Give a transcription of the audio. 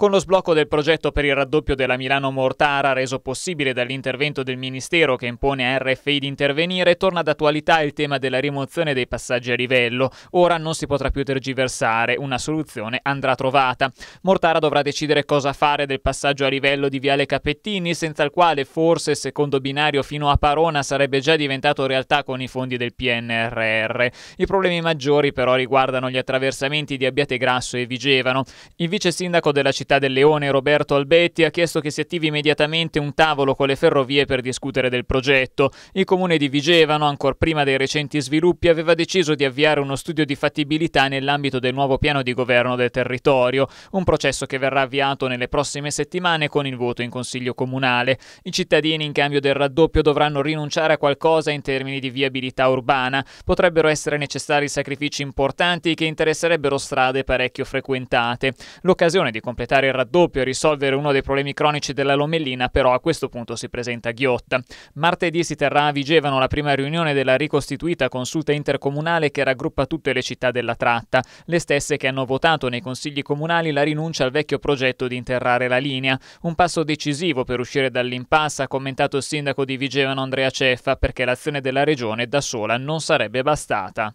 Con lo sblocco del progetto per il raddoppio della Milano-Mortara, reso possibile dall'intervento del Ministero che impone a RFI di intervenire, torna d'attualità il tema della rimozione dei passaggi a livello. Ora non si potrà più tergiversare, una soluzione andrà trovata. Mortara dovrà decidere cosa fare del passaggio a livello di Viale Capettini, senza il quale forse il secondo binario fino a Parona sarebbe già diventato realtà con i fondi del PNRR. I problemi maggiori però riguardano gli attraversamenti di Abbiate Grasso e Vigevano. Il vice sindaco della città città del Leone Roberto Albetti ha chiesto che si attivi immediatamente un tavolo con le ferrovie per discutere del progetto. Il comune di Vigevano, ancor prima dei recenti sviluppi, aveva deciso di avviare uno studio di fattibilità nell'ambito del nuovo piano di governo del territorio, un processo che verrà avviato nelle prossime settimane con il voto in Consiglio Comunale. I cittadini in cambio del raddoppio dovranno rinunciare a qualcosa in termini di viabilità urbana. Potrebbero essere necessari sacrifici importanti che interesserebbero strade parecchio frequentate. L'occasione di completare evitare il raddoppio e risolvere uno dei problemi cronici della lomellina, però a questo punto si presenta ghiotta. Martedì si terrà a Vigevano la prima riunione della ricostituita consulta intercomunale che raggruppa tutte le città della tratta, le stesse che hanno votato nei consigli comunali la rinuncia al vecchio progetto di interrare la linea, un passo decisivo per uscire dall'impasse, ha commentato il sindaco di Vigevano Andrea Ceffa, perché l'azione della regione da sola non sarebbe bastata.